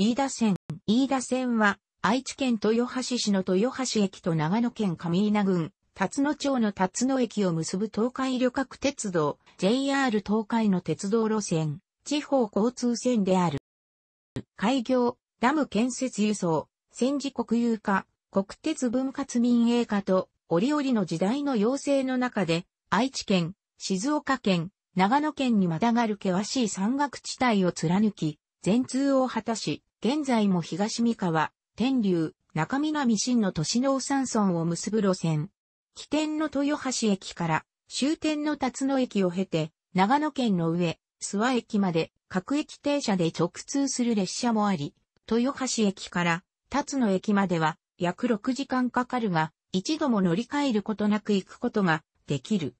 飯田線。飯田線は、愛知県豊橋市の豊橋駅と長野県上稲郡、辰野町の辰野駅を結ぶ東海旅客鉄道、JR 東海の鉄道路線、地方交通線である。開業、ダム建設輸送、戦時国有化、国鉄分割民営化と、折々の時代の要請の中で、愛知県、静岡県、長野県にまたがる険しい山岳地帯を貫き、全通を果たし、現在も東三河、天竜、中南新の都市農山村を結ぶ路線。起点の豊橋駅から終点の辰野駅を経て、長野県の上、諏訪駅まで各駅停車で直通する列車もあり、豊橋駅から辰野駅までは約6時間かかるが、一度も乗り換えることなく行くことができる。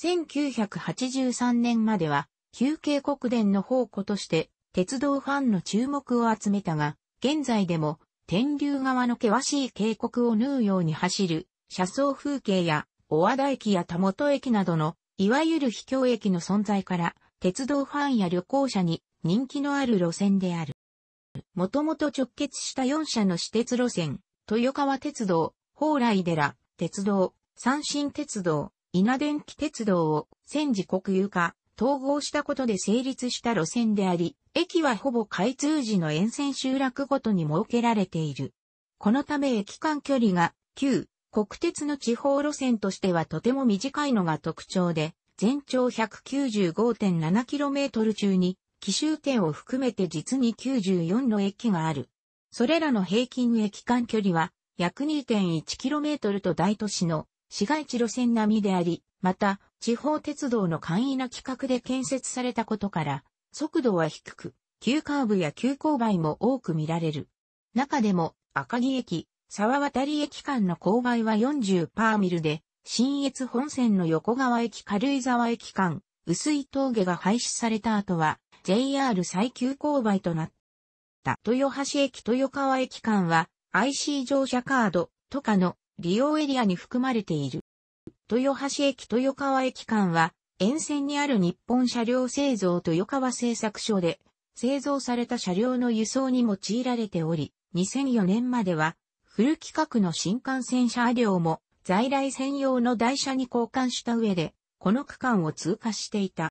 1983年までは、休憩国電の宝庫として鉄道ファンの注目を集めたが、現在でも天竜川の険しい渓谷を縫うように走る車窓風景や小和田駅や田本駅などのいわゆる秘境駅の存在から鉄道ファンや旅行者に人気のある路線である。もともと直結した4社の私鉄路線、豊川鉄道、宝来寺、鉄道、三新鉄道、稲電気鉄道を戦時国有化、統合したことで成立した路線であり、駅はほぼ開通時の沿線集落ごとに設けられている。このため駅間距離が旧国鉄の地方路線としてはとても短いのが特徴で、全長 195.7km 中に、奇襲点を含めて実に94の駅がある。それらの平均駅間距離は約 2.1km と大都市の市街地路線並みであり、また地方鉄道の簡易な規格で建設されたことから、速度は低く、急カーブや急勾配も多く見られる。中でも、赤城駅、沢渡駅間の勾配は40パーミルで、新越本線の横川駅軽井沢駅間、薄い峠が廃止された後は、JR 最急勾配となった。豊橋駅豊川駅間は、IC 乗車カード、とかの利用エリアに含まれている。豊橋駅豊川駅間は、沿線にある日本車両製造豊川製作所で製造された車両の輸送に用いられており、2004年まではフル規格の新幹線車両も在来専用の台車に交換した上で、この区間を通過していた。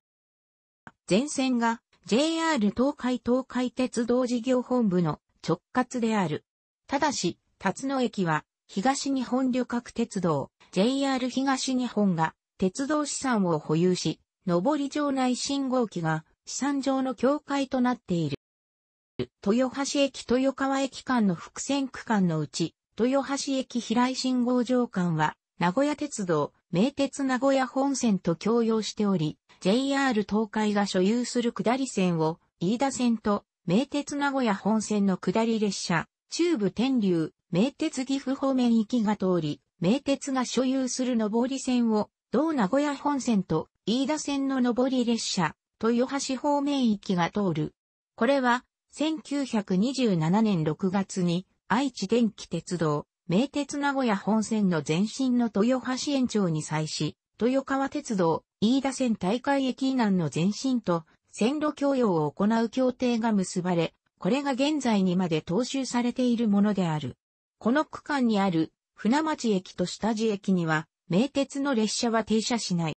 全線が JR 東海東海鉄道事業本部の直轄である。ただし、辰野駅は東日本旅客鉄道 JR 東日本が鉄道資産を保有し、上り場内信号機が資産上の境界となっている。豊橋駅豊川駅間の伏線区間のうち、豊橋駅平井信号場間は、名古屋鉄道、名鉄名古屋本線と共用しており、JR 東海が所有する下り線を、飯田線と、名鉄名古屋本線の下り列車、中部天竜、名鉄岐阜方面行きが通り、名鉄が所有する上り線を、同名古屋本線と飯田線の上り列車、豊橋方面行きが通る。これは、1927年6月に愛知電気鉄道、名鉄名古屋本線の前身の豊橋延長に際し、豊川鉄道、飯田線大会駅以南の前身と線路供用を行う協定が結ばれ、これが現在にまで踏襲されているものである。この区間にある船町駅と下地駅には名鉄の列車は停車しない。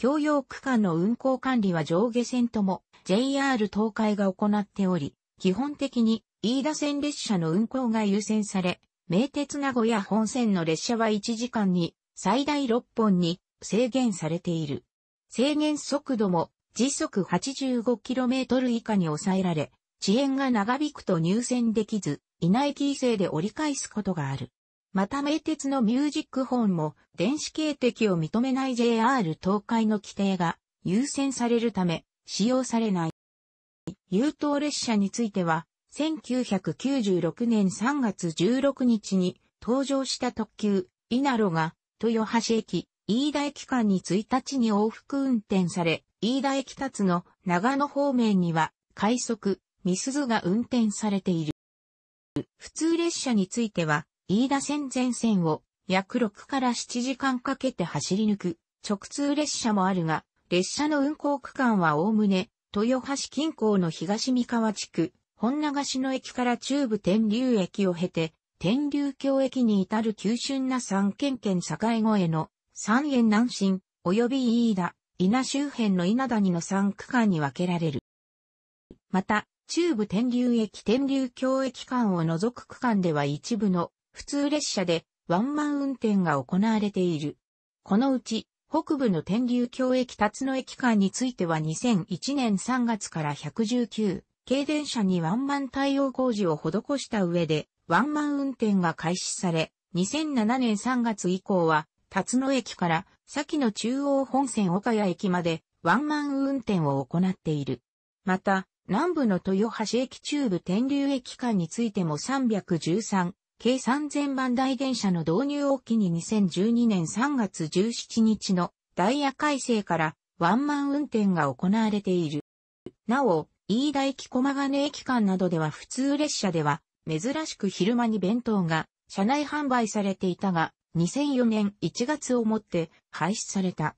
共用区間の運行管理は上下線とも JR 東海が行っており、基本的に飯田線列車の運行が優先され、名鉄名古屋本線の列車は1時間に最大6本に制限されている。制限速度も時速 85km 以下に抑えられ、遅延が長引くと入線できず、いない規制で折り返すことがある。また名鉄のミュージックホーンも電子形的を認めない JR 東海の規定が優先されるため使用されない。優等列車については、1996年3月16日に登場した特急、イナロが、豊橋駅、飯田駅間に1日に往復運転され、飯田駅立つの長野方面には、快速、ミスズが運転されている。普通列車については、飯田線全線を約6から7時間かけて走り抜く直通列車もあるが、列車の運行区間はおおむね、豊橋近郊の東三河地区、本流しの駅から中部天竜駅を経て、天竜峡駅に至る急峻な三県県境越えの三円南進、及び飯田、稲周辺の稲谷の3区間に分けられる。また、中部天竜駅天竜峡駅間を除く区間では一部の普通列車でワンマン運転が行われている。このうち、北部の天竜橋駅辰野駅間については2001年3月から119、軽電車にワンマン対応工事を施した上で、ワンマン運転が開始され、2007年3月以降は、辰野駅から先の中央本線岡谷駅までワンマン運転を行っている。また、南部の豊橋駅中部天竜駅間についても313、計3000番台電車の導入を機に2012年3月17日のダイヤ改正からワンマン運転が行われている。なお、飯田駅駒金駅間などでは普通列車では珍しく昼間に弁当が車内販売されていたが2004年1月をもって廃止された。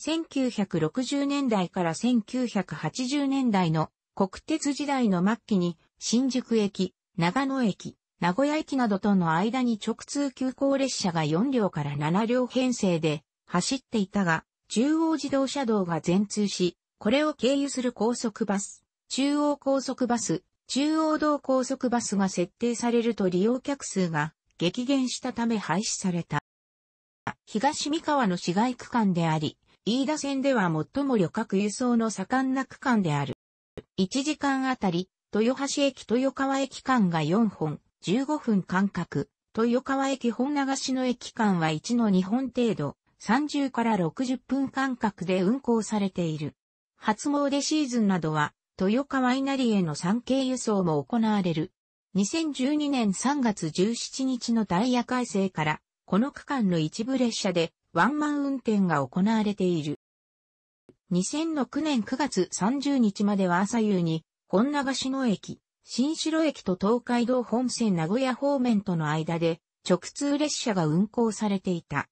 1960年代から1980年代の国鉄時代の末期に新宿駅、長野駅、名古屋駅などとの間に直通急行列車が4両から7両編成で走っていたが、中央自動車道が全通し、これを経由する高速バス、中央高速バス、中央道高速バスが設定されると利用客数が激減したため廃止された。東三河の市街区間であり、飯田線では最も旅客輸送の盛んな区間である。1時間あたり、豊橋駅豊川駅間が4本、15分間隔、豊川駅本流しの駅間は1の2本程度、30から60分間隔で運行されている。初詣シーズンなどは、豊川稲荷への産経輸送も行われる。2012年3月17日のダイヤ改正から、この区間の一部列車でワンマン運転が行われている。2006年9月30日までは朝夕に、本流しの駅、新城駅と東海道本線名古屋方面との間で直通列車が運行されていた。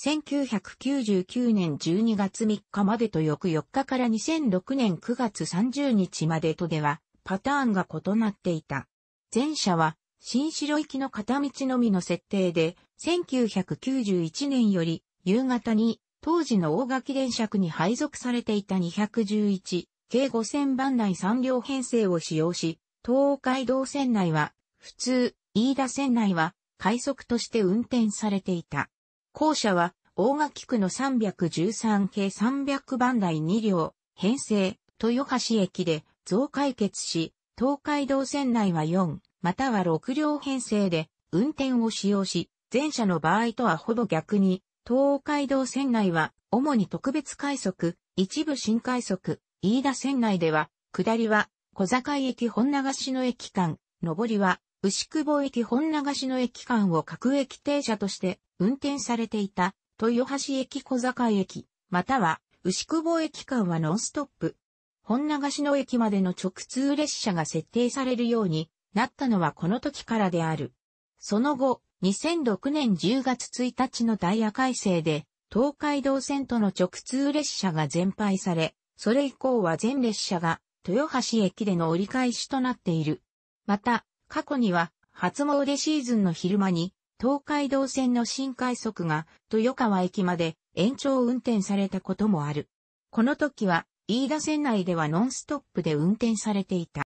1999年12月3日までと翌4日から2006年9月30日までとではパターンが異なっていた。前者は新城行きの片道のみの設定で1991年より夕方に当時の大垣電車区に配属されていた211、計5000番台3両編成を使用し、東海道線内は、普通、飯田線内は、快速として運転されていた。校舎は、大垣区の313系300番台2両、編成、豊橋駅で増解決し、東海道線内は4、または6両編成で運転を使用し、前者の場合とはほぼ逆に、東海道線内は主に特別快速、一部新快速、飯田線内では、下りは小坂井駅本流しの駅間、上りは、牛久保駅本流しの駅間を各駅停車として運転されていた、豊橋駅小坂井駅、または、牛久保駅間はノンストップ。本流しの駅までの直通列車が設定されるようになったのはこの時からである。その後、2006年10月1日のダイヤ改正で、東海道線との直通列車が全廃され、それ以降は全列車が豊橋駅での折り返しとなっている。また、過去には、初詣シーズンの昼間に、東海道線の新快速が豊川駅まで延長運転されたこともある。この時は、飯田線内ではノンストップで運転されていた。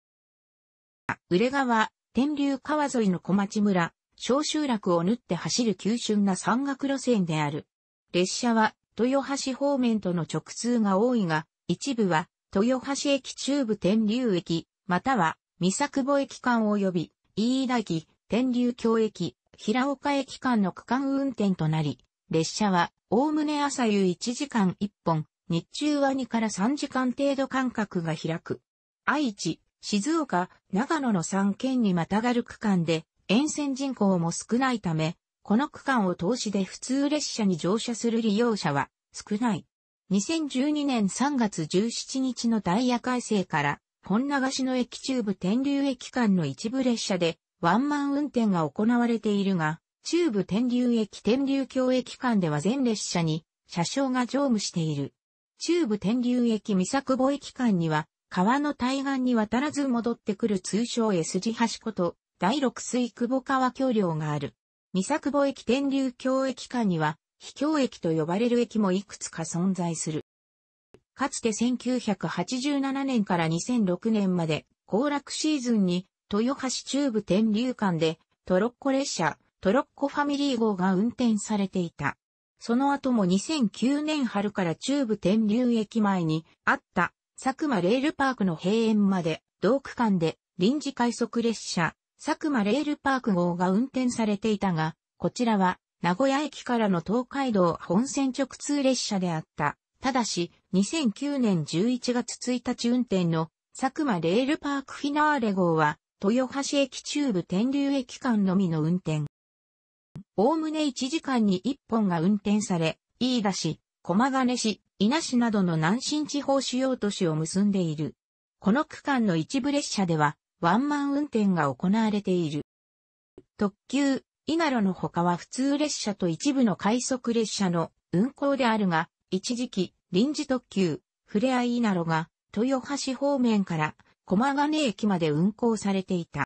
れ川、天竜川沿いの小町村、小集落を縫って走る急峻な山岳路線である。列車は豊橋方面との直通が多いが、一部は豊橋駅中部天竜駅、または、三作保駅間及び、飯田駅、天竜京駅、平岡駅間の区間運転となり、列車は、おおむね朝夕1時間1本、日中は2から3時間程度間隔が開く。愛知、静岡、長野の3県にまたがる区間で、沿線人口も少ないため、この区間を通しで普通列車に乗車する利用者は少ない。2012年3月17日のダイヤ改正から、本流しの駅中部天竜駅間の一部列車でワンマン運転が行われているが、中部天竜駅天竜橋駅間では全列車に車掌が乗務している。中部天竜駅三作保駅間には、川の対岸に渡らず戻ってくる通称 S 字橋こと、第六水久保川橋梁がある。三作保駅天竜橋駅間には、秘境駅と呼ばれる駅もいくつか存在する。かつて1987年から2006年まで、行楽シーズンに、豊橋中部天竜間で、トロッコ列車、トロッコファミリー号が運転されていた。その後も2009年春から中部天竜駅前にあった佐久間レールパークの閉園まで同区間で臨時快速列車佐久間レールパーク号が運転されていたが、こちらは名古屋駅からの東海道本線直通列車であった。ただし、2009年11月1日運転の佐久間レールパークフィナーレ号は、豊橋駅中部天竜駅間のみの運転。おおむね1時間に1本が運転され、飯田市、駒金市、稲市などの南進地方主要都市を結んでいる。この区間の一部列車では、ワンマン運転が行われている。特急、稲ロの他は普通列車と一部の快速列車の運行であるが、一時期、臨時特急、ふれあい稲ロが、豊橋方面から駒金駅まで運行されていた。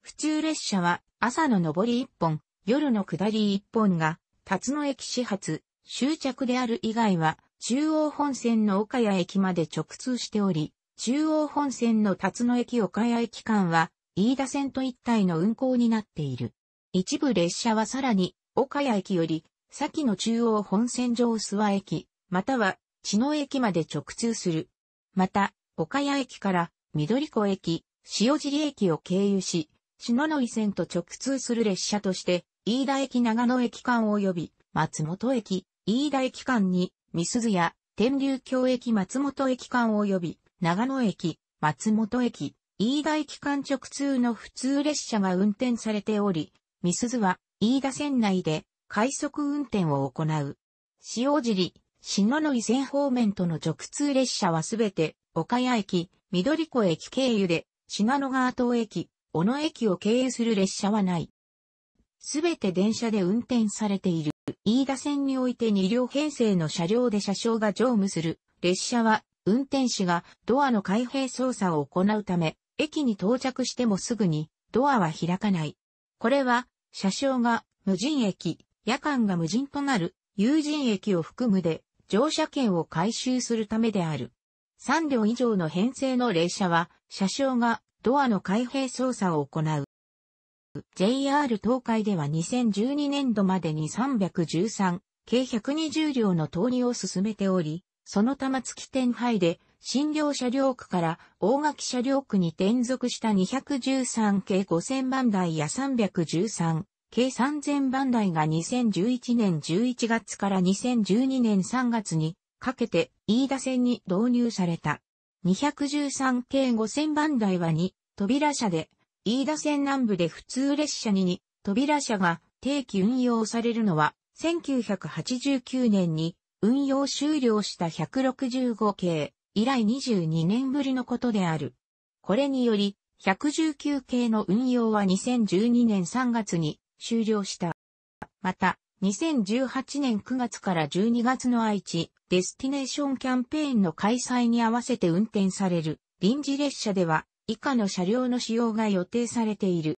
普通列車は朝の上り1本、夜の下り1本が、辰野駅始発、終着である以外は、中央本線の岡谷駅まで直通しており、中央本線の辰野駅岡谷駅間は、飯田線と一体の運行になっている。一部列車はさらに、岡谷駅より、先の中央本線上諏訪駅、または、茅野駅まで直通する。また、岡谷駅から、緑子駅、塩尻駅を経由し、篠ノ井線と直通する列車として、飯田駅長野駅間及び、松本駅、飯田駅間に、三鈴や、天竜橋駅松本駅間及び、長野駅、松本駅、飯田駅間直通の普通列車が運転されており、ミスズは、飯田線内で、快速運転を行う。塩尻、篠ノ井線方面との直通列車はすべて、岡谷駅、緑子駅経由で、品野川東駅、小野駅を経由する列車はない。すべて電車で運転されている。飯田線において2両編成の車両で車掌が乗務する。列車は、運転士がドアの開閉操作を行うため、駅に到着してもすぐにドアは開かない。これは車掌が無人駅、夜間が無人となる有人駅を含むで乗車券を回収するためである。3両以上の編成の列車は車掌がドアの開閉操作を行う。JR 東海では2012年度までに313、計120両の投入を進めており、その玉月天配で診療車両区から大垣車両区に転属した213系5000番台や313系3000番台が2011年11月から2012年3月にかけて飯田線に導入された。213系5000番台は2扉車で飯田線南部で普通列車に2扉車が定期運用されるのは1989年に運用終了した165系以来22年ぶりのことである。これにより、119系の運用は2012年3月に終了した。また、2018年9月から12月の愛知、デスティネーションキャンペーンの開催に合わせて運転される臨時列車では以下の車両の使用が予定されている。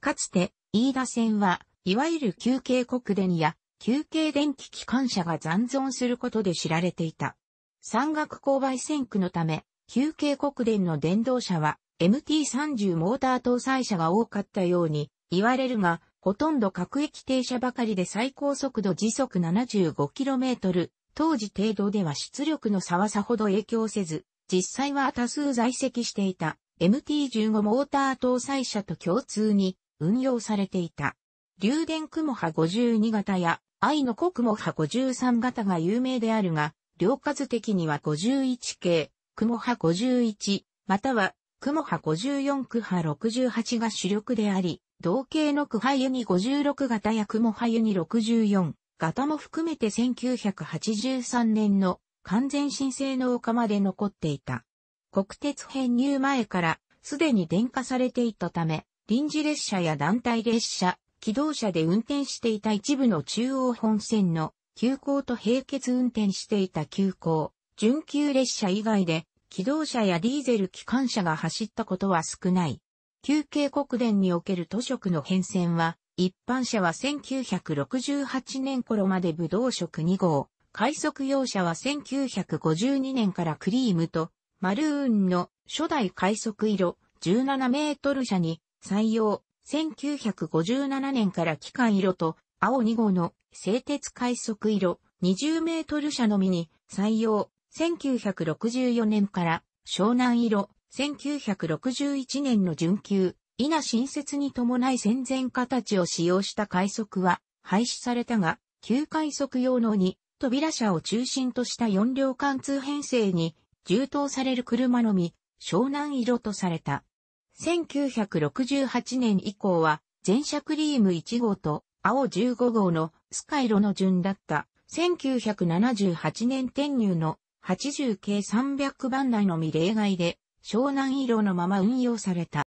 かつて、飯田線は、いわゆる休憩国電や休憩電気機関車が残存することで知られていた。山岳勾配線区のため、旧憩。国電の電動車は MT30 モーター搭載車が多かったように言われるが、ほとんど各駅停車ばかりで最高速度時速 75km、当時程度では出力の差はさほど影響せず、実際は多数在籍していた MT15 モーター搭載車と共通に運用されていた。流電雲波52型や愛の国雲波53型が有名であるが、量数的には51系、雲波51、または雲波54区波68が主力であり、同系の区波ユニ56型や雲波ユニ64型も含めて1983年の完全申請の丘まで残っていた。国鉄編入前からすでに電化されていたため、臨時列車や団体列車、機動車で運転していた一部の中央本線の急行と並結運転していた急行、準急列車以外で、機動車やディーゼル機関車が走ったことは少ない。休憩国電における都食の変遷は、一般車は1968年頃まで武道職2号、快速用車は1952年からクリームと、マルーンの初代快速色17メートル車に採用、1957年から機関色と青2号の製鉄快速色20メートル車のみに採用、1964年から湘南色、1961年の準急、稲新設に伴い戦前形を使用した快速は廃止されたが、旧快速用の2扉車を中心とした4両貫通編成に充当される車のみ、湘南色とされた。1968年以降は、全車クリーム1号と青15号のスカイロの順だった1978年転入の80系300番台のみ例外で湘南色のまま運用された。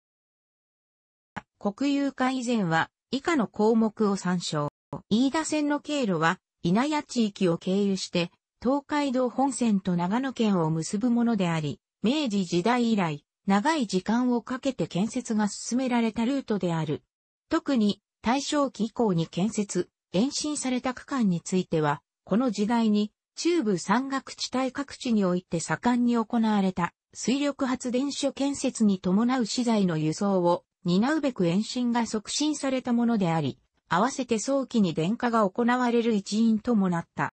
国有化以前は以下の項目を参照。飯田線の経路は稲谷地域を経由して東海道本線と長野県を結ぶものであり、明治時代以来長い時間をかけて建設が進められたルートである。特に大正期以降に建設、延伸された区間については、この時代に中部山岳地帯各地において盛んに行われた水力発電所建設に伴う資材の輸送を担うべく延伸が促進されたものであり、合わせて早期に電化が行われる一因ともなった。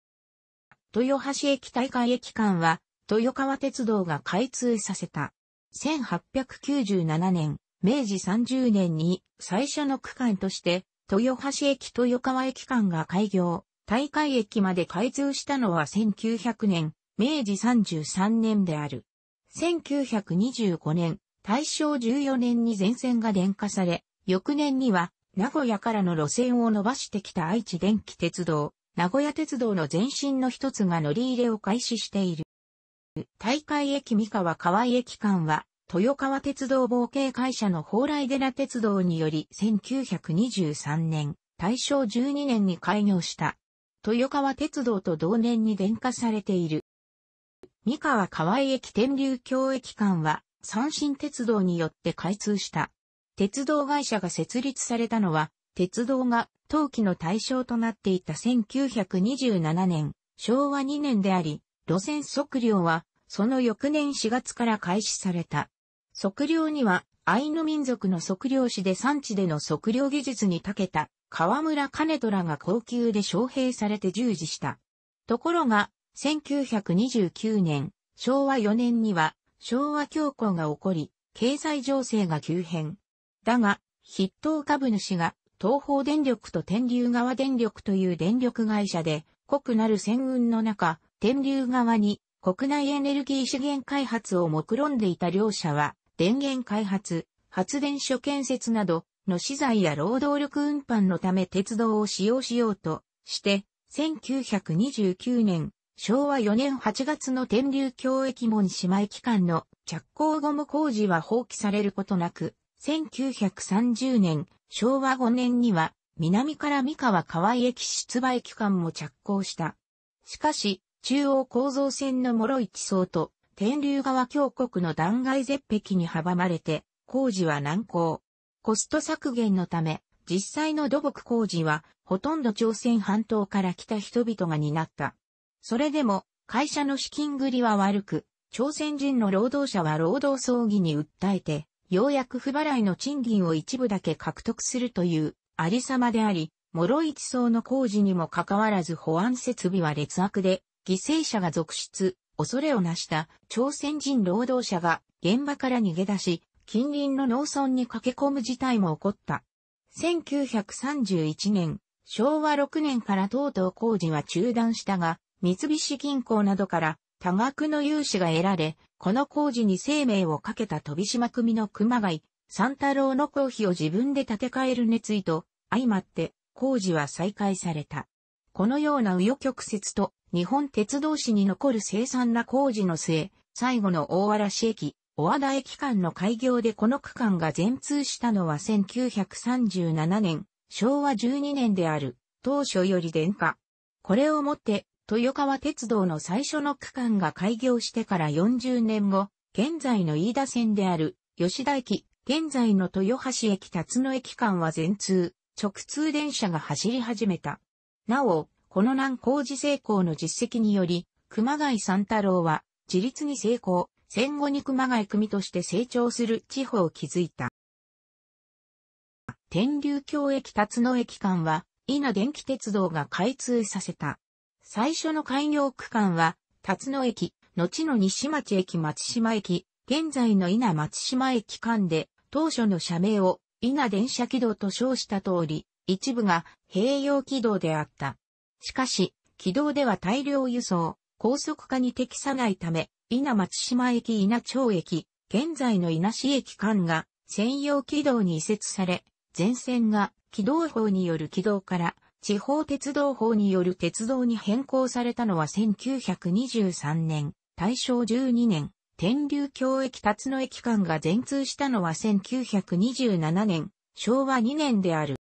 豊橋駅大会駅間は、豊川鉄道が開通させた。1897年、明治30年に最初の区間として、豊橋駅豊川駅間が開業、大会駅まで開通したのは1900年、明治33年である。1925年、大正14年に全線が電化され、翌年には名古屋からの路線を伸ばしてきた愛知電気鉄道、名古屋鉄道の前身の一つが乗り入れを開始している。大会駅三河河駅間は豊川鉄道冒険会社の蓬莱寺鉄道により1923年、大正12年に開業した。豊川鉄道と同年に電化されている。三河河合駅天竜橋駅間は、三新鉄道によって開通した。鉄道会社が設立されたのは、鉄道が冬季の対象となっていた1927年、昭和2年であり、路線測量は、その翌年4月から開始された。測量には、アイヌ民族の測量士で産地での測量技術に長けた河村金虎が高級で招聘されて従事した。ところが、1929年、昭和4年には昭和恐慌が起こり、経済情勢が急変。だが、筆頭株主が東方電力と天竜川電力という電力会社で、濃くなる戦運の中、天竜川に国内エネルギー資源開発を目論んでいた両者は、電源開発、発電所建設などの資材や労働力運搬のため鉄道を使用しようとして、1929年、昭和4年8月の天竜教駅門姉妹機関の着工ゴム工事は放棄されることなく、1930年、昭和5年には、南から三河河井駅出馬駅間も着工した。しかし、中央構造線の諸市層と天竜川峡谷の断崖絶壁に阻まれて、工事は難航。コスト削減のため、実際の土木工事は、ほとんど朝鮮半島から来た人々が担った。それでも、会社の資金繰りは悪く、朝鮮人の労働者は労働争議に訴えて、ようやく不払いの賃金を一部だけ獲得するという、ありさまであり、諸一層の工事にもかかわらず保安設備は劣悪で、犠牲者が続出、恐れをなした朝鮮人労働者が現場から逃げ出し、近隣の農村に駆け込む事態も起こった。1931年、昭和6年からとうとう工事は中断したが、三菱銀行などから多額の融資が得られ、この工事に生命をかけた飛島組の熊谷、三太郎の公費を自分で建て替える熱意と相まって工事は再開された。このような紆余曲折と日本鉄道史に残る凄惨な工事の末、最後の大嵐駅、小和田駅間の開業でこの区間が全通したのは1937年、昭和12年である、当初より電化。これをもって、豊川鉄道の最初の区間が開業してから40年後、現在の飯田線である、吉田駅、現在の豊橋駅辰野駅間は全通、直通電車が走り始めた。なお、この難工事成功の実績により、熊谷三太郎は自立に成功、戦後に熊谷組として成長する地方を築いた。天竜橋駅辰野駅間は、稲電気鉄道が開通させた。最初の開業区間は、辰野駅、後の西町駅松島駅、現在の稲松島駅間で、当初の社名を稲電車軌道と称した通り、一部が併用軌道であった。しかし、軌道では大量輸送、高速化に適さないため、稲松島駅稲町駅、現在の稲市駅間が専用軌道に移設され、全線が軌道法による軌道から地方鉄道法による鉄道に変更されたのは1923年、大正12年、天竜京駅辰野駅間が全通したのは1927年、昭和2年である。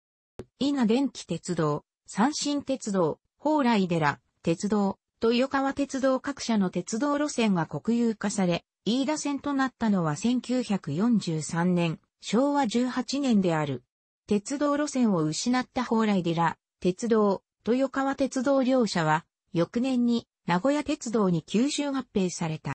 稲電気鉄道、三新鉄道、蓬莱寺、鉄道、豊川鉄道各社の鉄道路線が国有化され、飯田線となったのは1943年、昭和18年である。鉄道路線を失った蓬莱寺、鉄道、豊川鉄道両社は、翌年に名古屋鉄道に吸収合併された。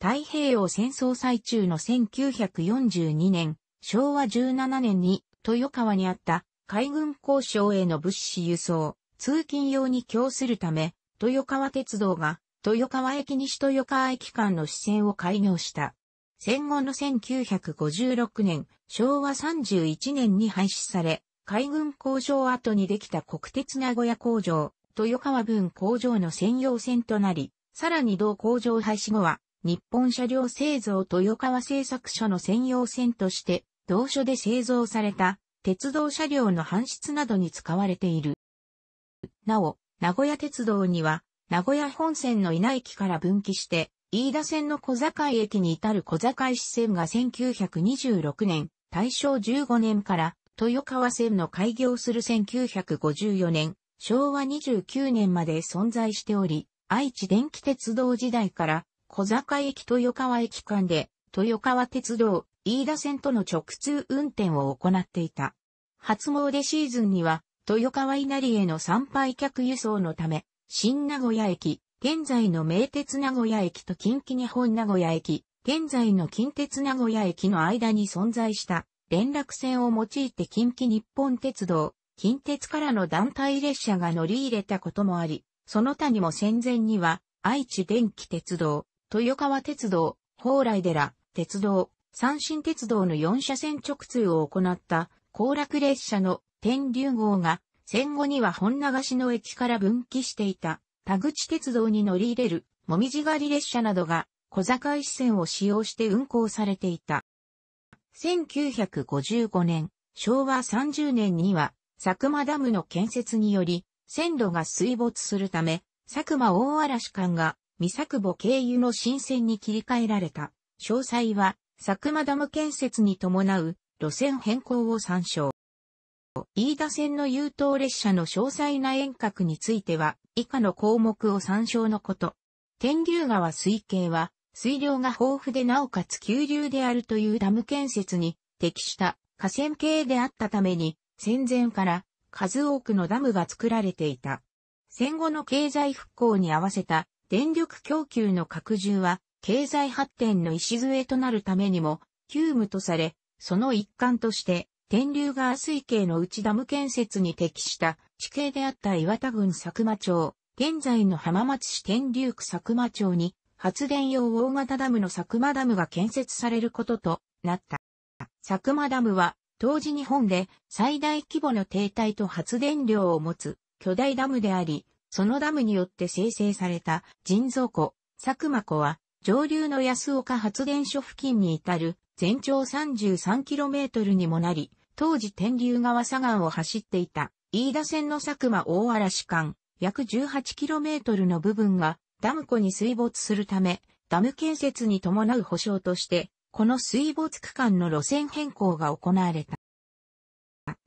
太平洋戦争最中の1942年、昭和17年に豊川にあった海軍交渉への物資輸送、通勤用に供するため、豊川鉄道が豊川駅西豊川駅間の支線を開業した。戦後の1956年、昭和31年に廃止され、海軍工場跡にできた国鉄名古屋工場、豊川分工場の専用線となり、さらに同工場廃止後は、日本車両製造豊川製作所の専用線として、同所で製造された鉄道車両の搬出などに使われている。なお、名古屋鉄道には、名古屋本線の稲駅から分岐して、飯田線の小坂駅に至る小坂支線が1926年、大正15年から、豊川線の開業する1954年、昭和29年まで存在しており、愛知電気鉄道時代から、小坂駅豊川駅間で、豊川鉄道、飯田線との直通運転を行っていた。初詣シーズンには、豊川稲荷への参拝客輸送のため、新名古屋駅、現在の名鉄名古屋駅と近畿日本名古屋駅、現在の近鉄名古屋駅の間に存在した連絡線を用いて近畿日本鉄道、近鉄からの団体列車が乗り入れたこともあり、その他にも戦前には、愛知電気鉄道、豊川鉄道、蓬莱寺、鉄道、三新鉄道の4車線直通を行った行楽列車の天竜号が戦後には本流しの駅から分岐していた田口鉄道に乗り入れるもみじ狩り列車などが小坂石線を使用して運行されていた。1955年、昭和30年には佐久間ダムの建設により線路が水没するため佐久間大嵐間が三作母経由の新線に切り替えられた。詳細は佐久間ダム建設に伴う路線変更を参照。飯田線の優等列車の詳細な遠隔については、以下の項目を参照のこと。天竜川水系は、水量が豊富でなおかつ急流であるというダム建設に適した河川系であったために、戦前から数多くのダムが作られていた。戦後の経済復興に合わせた電力供給の拡充は、経済発展の礎となるためにも、急務とされ、その一環として、天竜川水系の内ダム建設に適した地形であった岩田郡佐久間町、現在の浜松市天竜区佐久間町に発電用大型ダムの佐久間ダムが建設されることとなった。佐久間ダムは当時日本で最大規模の停滞と発電量を持つ巨大ダムであり、そのダムによって生成された人造湖、佐久間湖は上流の安岡発電所付近に至る全長 33km にもなり、当時天竜川左岸を走っていた、飯田線の佐久間大嵐間、約 18km の部分がダム湖に水没するため、ダム建設に伴う保証として、この水没区間の路線変更が行われた。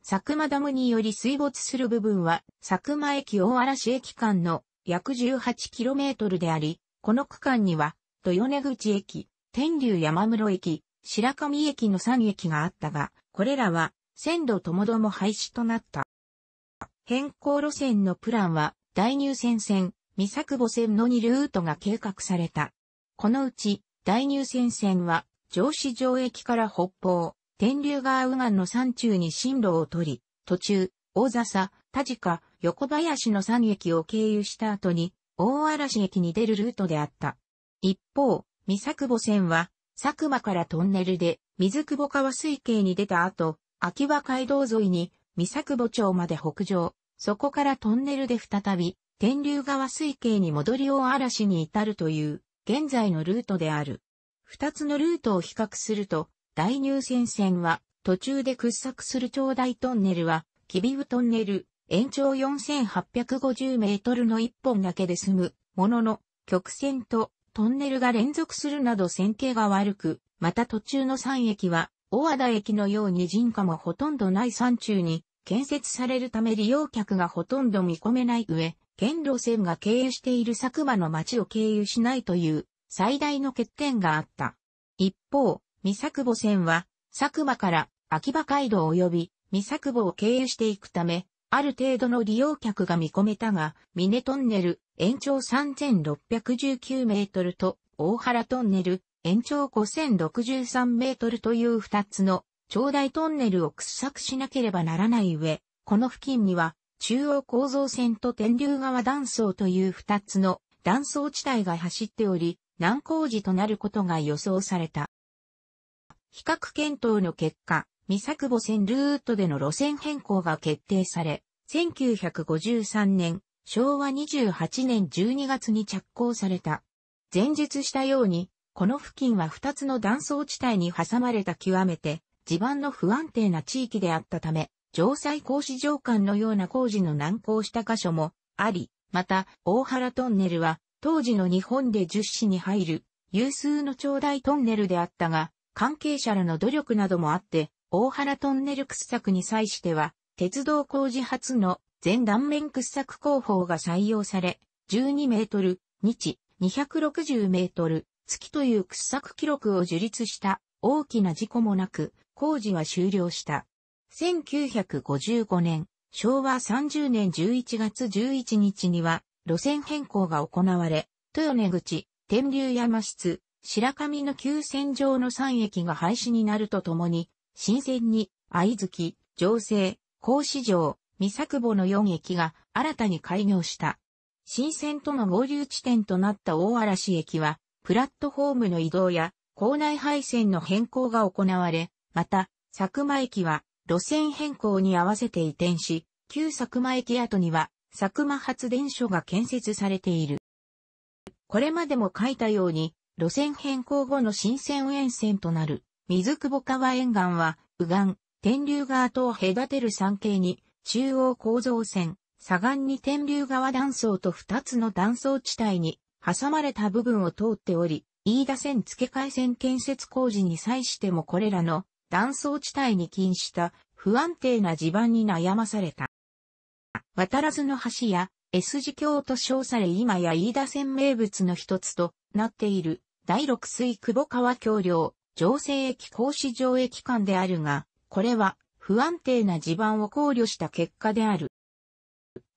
佐久間ダムにより水没する部分は、佐久間駅大嵐駅間の約 18km であり、この区間には、豊根口駅、天竜山室駅、白神駅の3駅があったが、これらは線路ともども廃止となった。変更路線のプランは、大入線線、三作母線の2ルートが計画された。このうち、大入線線は、上市上駅から北方、天竜川右岸の山中に進路を取り、途中、大笹、田鹿、横林の3駅を経由した後に、大嵐駅に出るルートであった。一方、三作母線は、佐久間からトンネルで水久保川水系に出た後、秋葉街道沿いに三佐久保町まで北上、そこからトンネルで再び天竜川水系に戻りを嵐に至るという現在のルートである。二つのルートを比較すると、大入線線は途中で掘削する長大トンネルは、キビウトンネル、延長4850メートルの一本だけで済むものの、曲線とトンネルが連続するなど線形が悪く、また途中の3駅は、大和田駅のように人家もほとんどない山中に建設されるため利用客がほとんど見込めない上、県路線が経由している佐久間の町を経由しないという最大の欠点があった。一方、三作母線は佐久間から秋葉街道及び三作母を経由していくため、ある程度の利用客が見込めたが、ミネトンネル延長3619メートルと大原トンネル延長5063メートルという二つの長大トンネルを掘削しなければならない上、この付近には中央構造線と天竜川断層という二つの断層地帯が走っており、難工事となることが予想された。比較検討の結果、三作母線ルートでの路線変更が決定され、1953年、昭和28年12月に着工された。前述したように、この付近は2つの断層地帯に挟まれた極めて地盤の不安定な地域であったため、城塞工事上官のような工事の難航した箇所もあり、また、大原トンネルは、当時の日本で10市に入る、有数の長大トンネルであったが、関係者らの努力などもあって、大原トンネル掘削に際しては、鉄道工事初の全断面掘削工法が採用され、12メートル、日、260メートル、月という掘削記録を樹立した大きな事故もなく、工事は終了した。1955年、昭和30年11月11日には、路線変更が行われ、豊根口、天竜山室、白上の急線上の3駅が廃止になるとともに、新鮮に、藍月、城西、甲子城、三作母の4駅が新たに開業した。新線との合流地点となった大嵐駅は、プラットフォームの移動や、校内配線の変更が行われ、また、佐久間駅は、路線変更に合わせて移転し、旧佐久間駅跡には、佐久間発電所が建設されている。これまでも書いたように、路線変更後の新線沿線となる。水久保川沿岸は、右岸、天竜川とを隔てる山系に、中央構造線、左岸に天竜川断層と二つの断層地帯に、挟まれた部分を通っており、飯田線付け替え線建設工事に際してもこれらの断層地帯に禁した不安定な地盤に悩まされた。渡らずの橋や S 字橋と称され今や飯田線名物の一つとなっている第六水久保川橋梁、情勢駅格子上駅間であるが、これは不安定な地盤を考慮した結果である。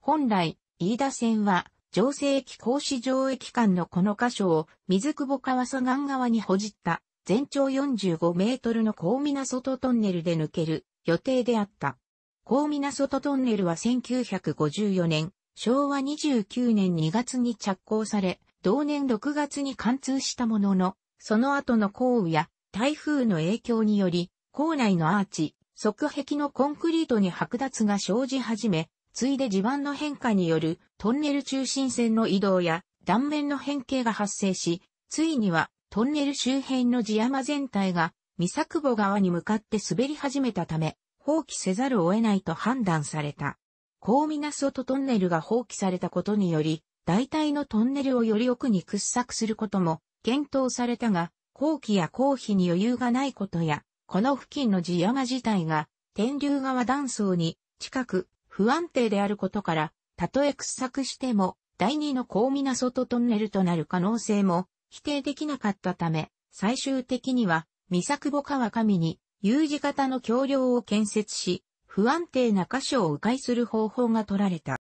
本来、飯田線は、上西駅格子上駅間のこの箇所を水久保川左岸側にほじった全長45メートルの高港外トンネルで抜ける予定であった。高港外トンネルは1954年、昭和29年2月に着工され、同年6月に貫通したものの、その後の降雨や台風の影響により、校内のアーチ、側壁のコンクリートに剥奪が生じ始め、ついで地盤の変化によるトンネル中心線の移動や断面の変形が発生し、ついにはトンネル周辺の地山全体が三作母側に向かって滑り始めたため、放棄せざるを得ないと判断された。高港外トンネルが放棄されたことにより、大体のトンネルをより奥に掘削することも検討されたが、後期や後期に余裕がないことや、この付近の地山自体が、天竜川断層に近く不安定であることから、たとえ掘削しても、第二の高みな外トンネルとなる可能性も否定できなかったため、最終的には、三作母川上に U 字型の橋梁を建設し、不安定な箇所を迂回する方法が取られた。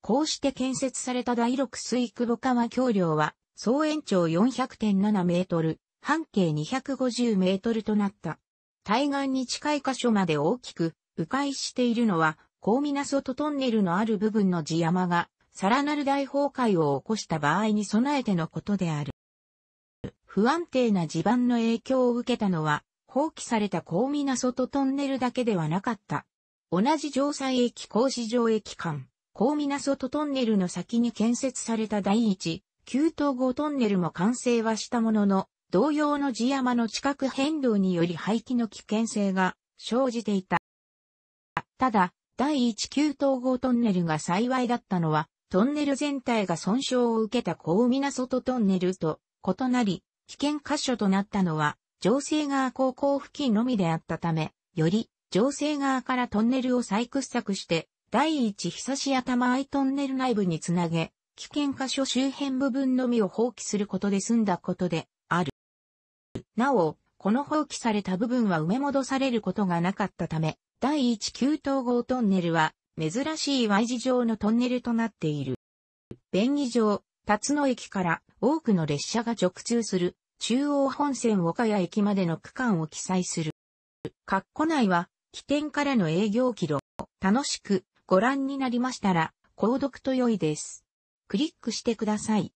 こうして建設された第六水久保川橋梁は、総延長400.7メートル、半径250メートルとなった。対岸に近い箇所まで大きく、迂回しているのは、高港トンネルのある部分の地山が、さらなる大崩壊を起こした場合に備えてのことである。不安定な地盤の影響を受けたのは、放棄された高港トンネルだけではなかった。同じ城西駅工事場駅間、高港トンネルの先に建設された第一、旧東郷トンネルも完成はしたものの、同様の地山の地殻変動により廃棄の危険性が生じていた。ただ、第一旧統合トンネルが幸いだったのは、トンネル全体が損傷を受けた高港トンネルと異なり、危険箇所となったのは、情西側高校付近のみであったため、より情西側からトンネルを再掘削して、第一久し頭愛トンネル内部につなげ、危険箇所周辺部分のみを放棄することで済んだことである。なお、この放棄された部分は埋め戻されることがなかったため、第一級統合トンネルは、珍しい Y 字状のトンネルとなっている。便宜上、辰野駅から多くの列車が直通する中央本線岡谷駅までの区間を記載する。括弧内は、起点からの営業記録、楽しくご覧になりましたら、購読と良いです。クリックしてください。